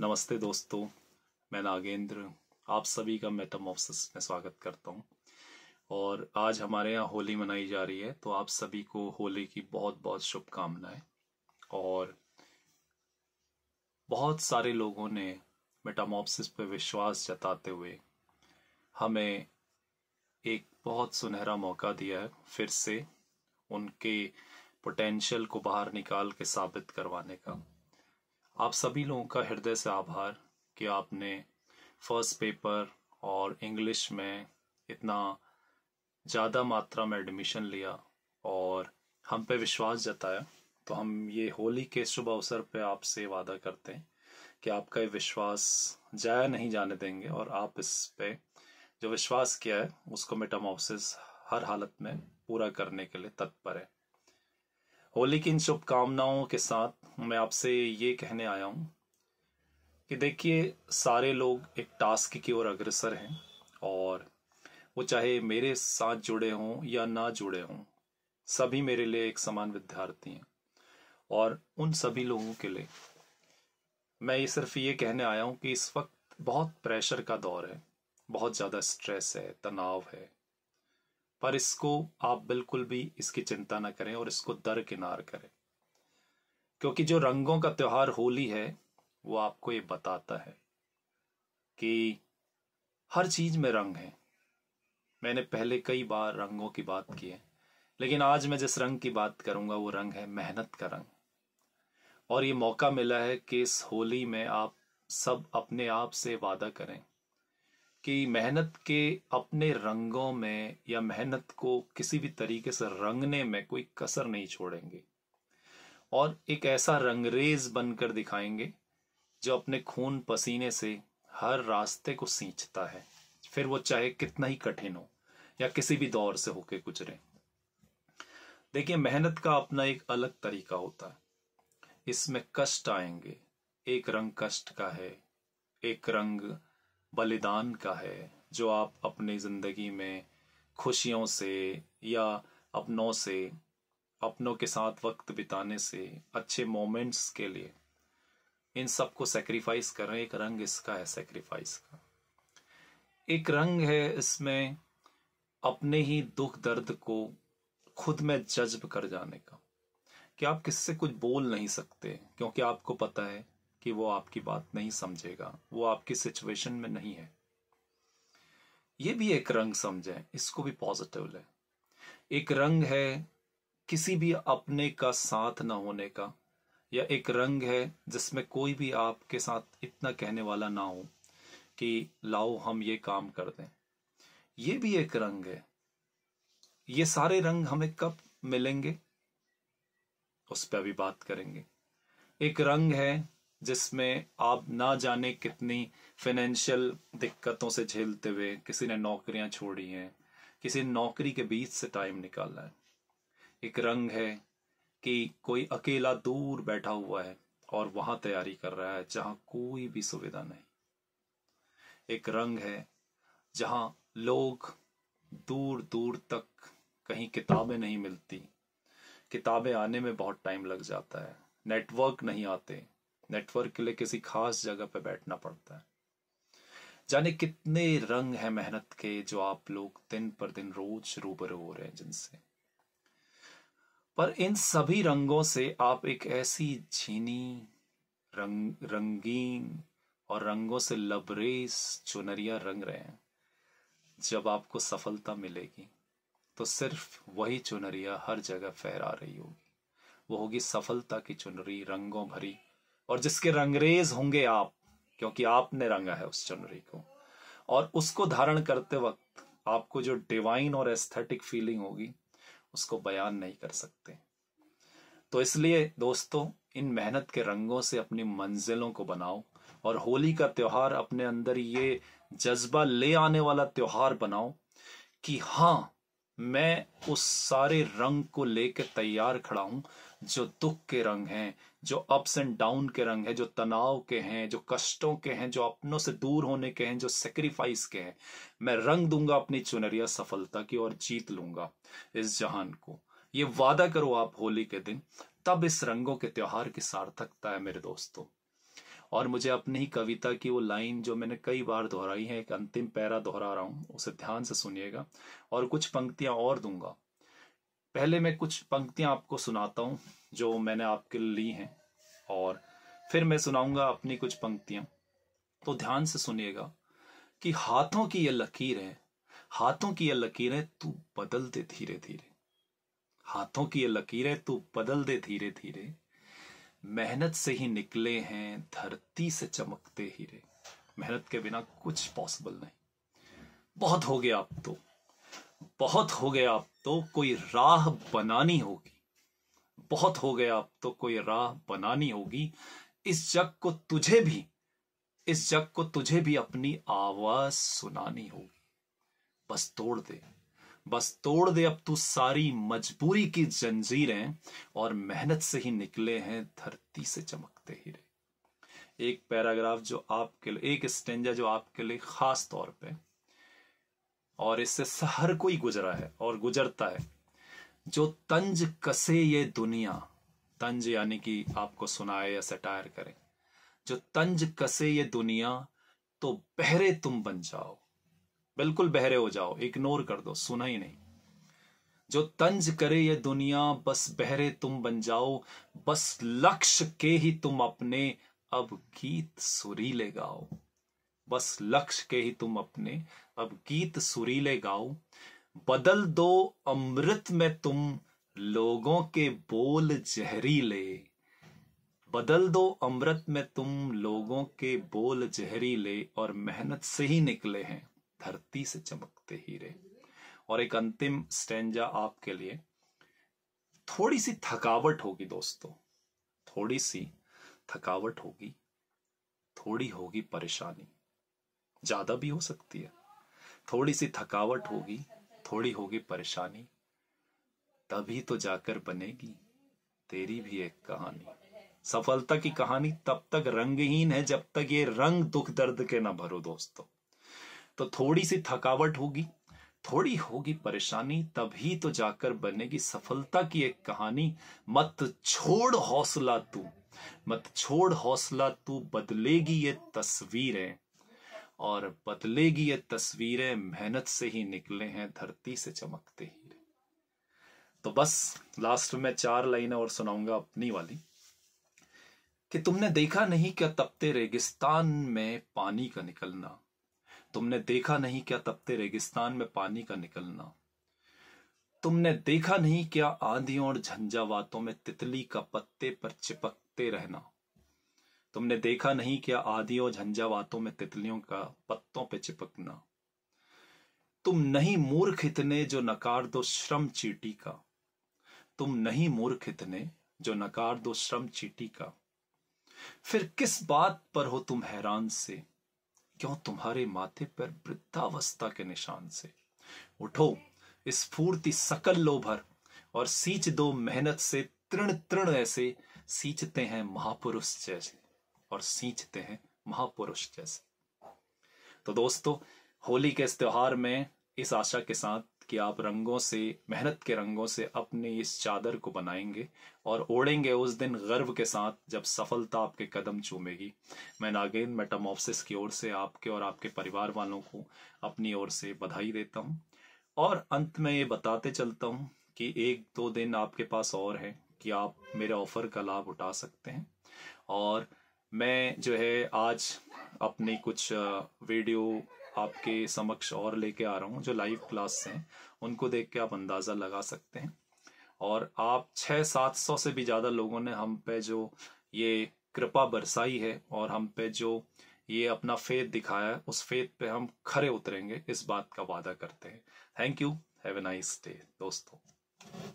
नमस्ते दोस्तों मैं नागेंद्र आप सभी का मेटामोफसिस में स्वागत करता हूं और आज हमारे यहाँ होली मनाई जा रही है तो आप सभी को होली की बहुत बहुत शुभकामनाएं और बहुत सारे लोगों ने मेटामोफसिस पर विश्वास जताते हुए हमें एक बहुत सुनहरा मौका दिया है फिर से उनके पोटेंशियल को बाहर निकाल के साबित करवाने का आप सभी लोगों का हृदय से आभार कि आपने फर्स्ट पेपर और इंग्लिश में इतना ज़्यादा मात्रा में एडमिशन लिया और हम पे विश्वास जताया तो हम ये होली के शुभ अवसर पे आपसे वादा करते हैं कि आपका ये विश्वास जाया नहीं जाने देंगे और आप इस पे जो विश्वास किया है उसको मेटामोसिस हर हालत में पूरा करने के लिए तत्पर है होली की इन शुभकामनाओं के साथ मैं आपसे ये कहने आया हूँ कि देखिए सारे लोग एक टास्क की ओर अग्रसर हैं और वो चाहे मेरे साथ जुड़े हों या ना जुड़े हों सभी मेरे लिए एक समान विद्यार्थी हैं और उन सभी लोगों के लिए मैं ये सिर्फ ये कहने आया हूँ कि इस वक्त बहुत प्रेशर का दौर है बहुत ज़्यादा स्ट्रेस है तनाव है पर इसको आप बिल्कुल भी इसकी चिंता ना करें और इसको दरकिनार करें क्योंकि जो रंगों का त्यौहार होली है वो आपको ये बताता है कि हर चीज में रंग है मैंने पहले कई बार रंगों की बात की है लेकिन आज मैं जिस रंग की बात करूंगा वो रंग है मेहनत का रंग और ये मौका मिला है कि इस होली में आप सब अपने आप से वादा करें कि मेहनत के अपने रंगों में या मेहनत को किसी भी तरीके से रंगने में कोई कसर नहीं छोड़ेंगे और एक ऐसा रंगरेज बनकर दिखाएंगे जो अपने खून पसीने से हर रास्ते को सींचता है फिर वो चाहे कितना ही कठिन हो या किसी भी दौर से होके गुजरे देखिए मेहनत का अपना एक अलग तरीका होता है इसमें कष्ट आएंगे एक रंग कष्ट का है एक रंग बलिदान का है जो आप अपनी ज़िंदगी में खुशियों से या अपनों से अपनों के साथ वक्त बिताने से अच्छे मोमेंट्स के लिए इन सब को सेक्रीफाइस करें एक रंग इसका है सेक्रीफाइस का एक रंग है इसमें अपने ही दुख दर्द को खुद में जज्ब कर जाने का कि आप किससे कुछ बोल नहीं सकते क्योंकि आपको पता है कि वो आपकी बात नहीं समझेगा वो आपकी सिचुएशन में नहीं है ये भी एक रंग समझें इसको भी पॉजिटिव लें एक रंग है किसी भी अपने का साथ ना होने का या एक रंग है जिसमें कोई भी आपके साथ इतना कहने वाला ना हो कि लाओ हम ये काम कर दें ये भी एक रंग है ये सारे रंग हमें कब मिलेंगे उस पर अभी बात करेंगे एक रंग है जिसमें आप ना जाने कितनी फाइनेंशियल दिक्कतों से झेलते हुए किसी ने नौकरियां छोड़ी हैं किसी नौकरी के बीच से टाइम निकालना है एक रंग है कि कोई अकेला दूर बैठा हुआ है और वहां तैयारी कर रहा है जहां कोई भी सुविधा नहीं एक रंग है जहां लोग दूर दूर तक कहीं किताबें नहीं मिलती किताबें आने में बहुत टाइम लग जाता है नेटवर्क नहीं आते नेटवर्क के लिए किसी खास जगह पर बैठना पड़ता है जाने कितने रंग हैं मेहनत के जो आप लोग दिन पर दिन रोज रूबरू हो रहे हैं जिनसे पर इन सभी रंगों से आप एक ऐसी झीनी रंग रंगीन और रंगों से लबरेज चुनरिया रंग रहे हैं जब आपको सफलता मिलेगी तो सिर्फ वही चुनरिया हर जगह फहरा रही होगी वो होगी सफलता की चुनरी रंगों भरी और जिसके रंगरेज होंगे आप क्योंकि आपने रंगा है उस चुनरी को और उसको धारण करते वक्त आपको जो डिवाइन और एस्थेटिक फीलिंग होगी उसको बयान नहीं कर सकते तो इसलिए दोस्तों इन मेहनत के रंगों से अपनी मंजिलों को बनाओ और होली का त्यौहार अपने अंदर ये जज्बा ले आने वाला त्यौहार बनाओ कि हाँ मैं उस सारे रंग को लेकर तैयार खड़ा हूं जो दुख के रंग हैं जो अप्स एंड डाउन के रंग हैं जो तनाव के हैं जो कष्टों के हैं जो अपनों से दूर होने के हैं जो सेक्रीफाइस के हैं मैं रंग दूंगा अपनी चुनरिया सफलता की और जीत लूंगा इस जहान को ये वादा करो आप होली के दिन तब इस रंगों के त्योहार की सार्थकता है मेरे दोस्तों और मुझे अपनी ही कविता की वो लाइन जो मैंने कई बार दोहराई है एक अंतिम पैरा दोहरा रहा हूं उसे ध्यान से सुनिएगा और कुछ पंक्तियां और दूंगा पहले मैं कुछ पंक्तियां आपको सुनाता हूं जो मैंने आपके लिए ली हैं और फिर मैं सुनाऊंगा अपनी कुछ पंक्तियां तो ध्यान से सुनिएगा कि हाथों की यह लकीर है हाथों की यह लकीर है तू बदल दे धीरे धीरे हाथों की यह लकीर है तू बदल दे धीरे धीरे मेहनत से ही निकले हैं धरती से चमकते हीरे मेहनत के बिना कुछ पॉसिबल नहीं बहुत हो गया आप तो बहुत हो गया आप तो कोई राह बनानी होगी बहुत हो गया अब तो कोई राह बनानी होगी इस जग को तुझे भी इस जग को तुझे भी अपनी आवाज सुनानी होगी बस तोड़ दे बस तोड़ दे अब तू सारी मजबूरी की जंजीरें और मेहनत से ही निकले हैं धरती से चमकते हीरे एक पैराग्राफ जो आपके लिए एक स्टेंजा जो आपके लिए खास तौर पे और इससे हर कोई गुजरा है और गुजरता है जो तंज कसे ये दुनिया तंज यानी कि आपको सुनाए या सटायर करें जो तंज कसे ये दुनिया तो बहरे तुम बन जाओ बिल्कुल बहरे हो जाओ इग्नोर कर दो सुना ही नहीं जो तंज करे ये दुनिया बस बहरे तुम बन जाओ बस लक्ष्य के ही तुम अपने अब गीत सुरीले गाओ बस लक्ष्य के ही तुम अपने अब गीत सुरीले गाओ बदल दो अमृत में तुम लोगों के बोल जहरीले बदल दो अमृत में तुम लोगों के बोल जहरीले और मेहनत से ही निकले हैं धरती से चमकते हीरे और एक अंतिम स्टेंजा आपके लिए थोड़ी सी थकावट होगी दोस्तों थोड़ी सी थकावट होगी थोड़ी होगी परेशानी ज्यादा भी हो सकती है थोड़ी सी थकावट होगी थोड़ी होगी परेशानी तभी तो जाकर बनेगी तेरी भी एक कहानी सफलता की कहानी तब तक रंगहीन है जब तक ये रंग दुख दर्द के ना भरो दोस्तों तो थोड़ी सी थकावट होगी थोड़ी होगी परेशानी तभी तो जाकर बनेगी सफलता की एक कहानी मत छोड़ हौसला तू मत छोड़ हौसला तू बदलेगी ये तस्वीरें और बदलेगी ये तस्वीरें मेहनत से ही निकले हैं धरती से चमकते हीरे तो बस लास्ट में चार लाइनें और सुनाऊंगा अपनी वाली कि तुमने देखा नहीं क्या तपते रेगिस्तान में पानी का निकलना तुमने देखा नहीं क्या तपते रेगिस्तान में पानी का निकलना तुमने देखा नहीं क्या आंधियों और झंझावातों में तितली का पत्ते पर चिपकते रहना तुमने देखा नहीं क्या और झंझावातों में तितलियों का पत्तों पे चिपकना तुम नहीं मूर्ख इतने जो नकार दो श्रम चीटी का तुम नहीं मूर्ख इतने जो नकार दो श्रम चीटी का फिर किस बात पर हो तुम हैरान से क्यों तुम्हारे माथे पर वृद्धावस्था के निशान से उठो इस फूर्ति सकल लो भर और सींच दो मेहनत से तृण तृण ऐसे सींचते हैं महापुरुष जैसे और सींचते हैं महापुरुष जैसे तो दोस्तों होली के इस त्योहार में इस आशा के साथ कि आप रंगों से मेहनत के रंगों से अपने इस चादर को बनाएंगे और ओढ़ेंगे उस दिन गर्व के साथ जब सफलता आपके कदम चूमेगी मैं नागेन मेटामोफिस की ओर से आपके और आपके परिवार वालों को अपनी ओर से बधाई देता हूं और अंत में ये बताते चलता हूं कि एक दो दिन आपके पास और है कि आप मेरे ऑफर का लाभ उठा सकते हैं और मैं जो है आज अपनी कुछ वीडियो आपके समक्ष और लेके आ रहा हूँ जो लाइव क्लास हैं उनको देख के आप अंदाज़ा लगा सकते हैं और आप छः सात सौ से भी ज़्यादा लोगों ने हम पे जो ये कृपा बरसाई है और हम पे जो ये अपना फेद दिखाया है उस फेद पे हम खरे उतरेंगे इस बात का वादा करते हैं thank you have a nice day दोस्तों